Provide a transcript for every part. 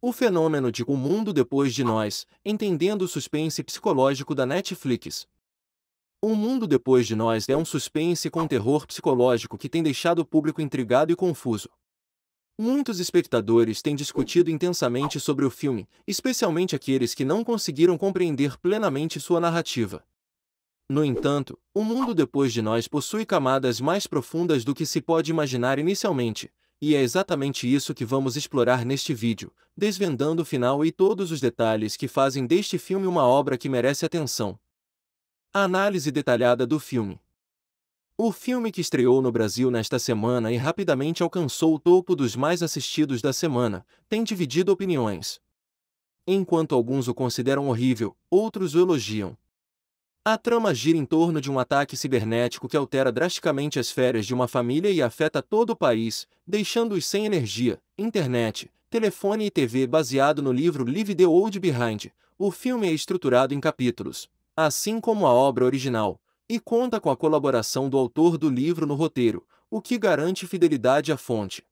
O fenômeno de O Mundo Depois de Nós, entendendo o suspense psicológico da Netflix. O Mundo Depois de Nós é um suspense com terror psicológico que tem deixado o público intrigado e confuso. Muitos espectadores têm discutido intensamente sobre o filme, especialmente aqueles que não conseguiram compreender plenamente sua narrativa. No entanto, o mundo depois de nós possui camadas mais profundas do que se pode imaginar inicialmente, e é exatamente isso que vamos explorar neste vídeo, desvendando o final e todos os detalhes que fazem deste filme uma obra que merece atenção. A análise detalhada do filme. O filme que estreou no Brasil nesta semana e rapidamente alcançou o topo dos mais assistidos da semana, tem dividido opiniões. Enquanto alguns o consideram horrível, outros o elogiam. A trama gira em torno de um ataque cibernético que altera drasticamente as férias de uma família e afeta todo o país, deixando-os sem energia, internet, telefone e TV. Baseado no livro Live the Old Behind, o filme é estruturado em capítulos, assim como a obra original, e conta com a colaboração do autor do livro no roteiro, o que garante fidelidade à fonte.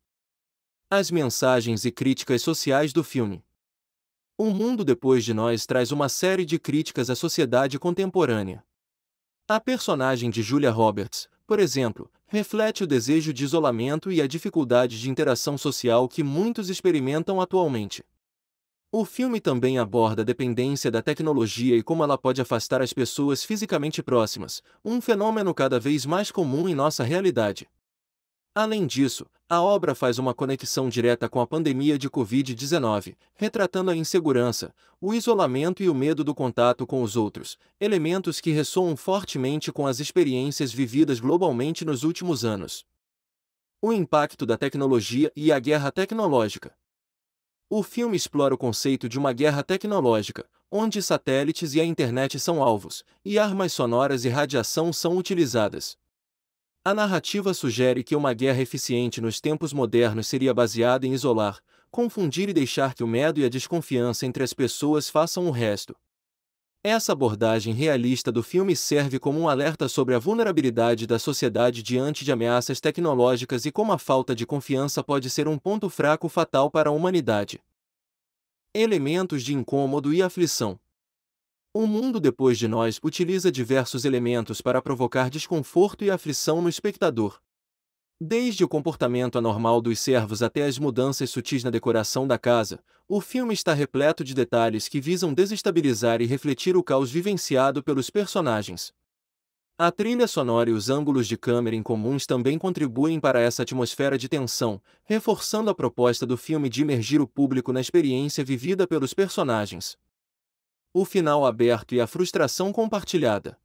As mensagens e críticas sociais do filme. O Mundo Depois de Nós traz uma série de críticas à sociedade contemporânea. A personagem de Julia Roberts, por exemplo, reflete o desejo de isolamento e a dificuldade de interação social que muitos experimentam atualmente. O filme também aborda a dependência da tecnologia e como ela pode afastar as pessoas fisicamente próximas, um fenômeno cada vez mais comum em nossa realidade. Além disso, a obra faz uma conexão direta com a pandemia de Covid-19, retratando a insegurança, o isolamento e o medo do contato com os outros, elementos que ressoam fortemente com as experiências vividas globalmente nos últimos anos. O impacto da tecnologia e a guerra tecnológica. O filme explora o conceito de uma guerra tecnológica, onde satélites e a internet são alvos, e armas sonoras e radiação são utilizadas. A narrativa sugere que uma guerra eficiente nos tempos modernos seria baseada em isolar, confundir e deixar que o medo e a desconfiança entre as pessoas façam o resto. Essa abordagem realista do filme serve como um alerta sobre a vulnerabilidade da sociedade diante de ameaças tecnológicas e como a falta de confiança pode ser um ponto fraco fatal para a humanidade. Elementos de incômodo e aflição. O mundo depois de nós utiliza diversos elementos para provocar desconforto e aflição no espectador. Desde o comportamento anormal dos servos até as mudanças sutis na decoração da casa, o filme está repleto de detalhes que visam desestabilizar e refletir o caos vivenciado pelos personagens. A trilha sonora e os ângulos de câmera incomuns também contribuem para essa atmosfera de tensão, reforçando a proposta do filme de imergir o público na experiência vivida pelos personagens o final aberto e a frustração compartilhada.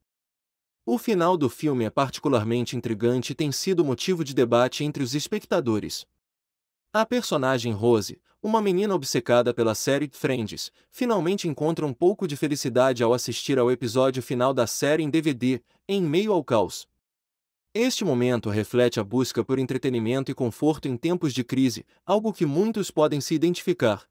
O final do filme é particularmente intrigante e tem sido motivo de debate entre os espectadores. A personagem Rose, uma menina obcecada pela série Friends, finalmente encontra um pouco de felicidade ao assistir ao episódio final da série em DVD, em meio ao caos. Este momento reflete a busca por entretenimento e conforto em tempos de crise, algo que muitos podem se identificar.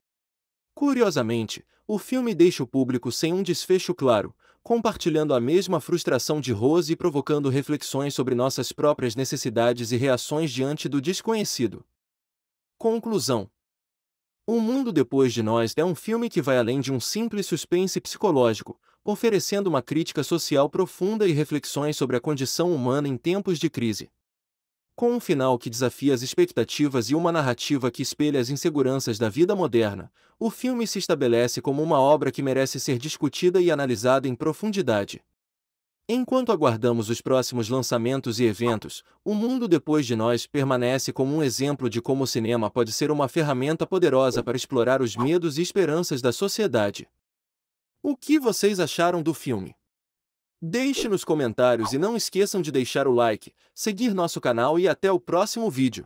Curiosamente, o filme deixa o público sem um desfecho claro, compartilhando a mesma frustração de Rose e provocando reflexões sobre nossas próprias necessidades e reações diante do desconhecido. Conclusão: O Mundo Depois de Nós é um filme que vai além de um simples suspense psicológico, oferecendo uma crítica social profunda e reflexões sobre a condição humana em tempos de crise com um final que desafia as expectativas e uma narrativa que espelha as inseguranças da vida moderna, o filme se estabelece como uma obra que merece ser discutida e analisada em profundidade. Enquanto aguardamos os próximos lançamentos e eventos, O Mundo Depois de Nós permanece como um exemplo de como o cinema pode ser uma ferramenta poderosa para explorar os medos e esperanças da sociedade. O que vocês acharam do filme? Deixe nos comentários e não esqueçam de deixar o like, seguir nosso canal e até o próximo vídeo.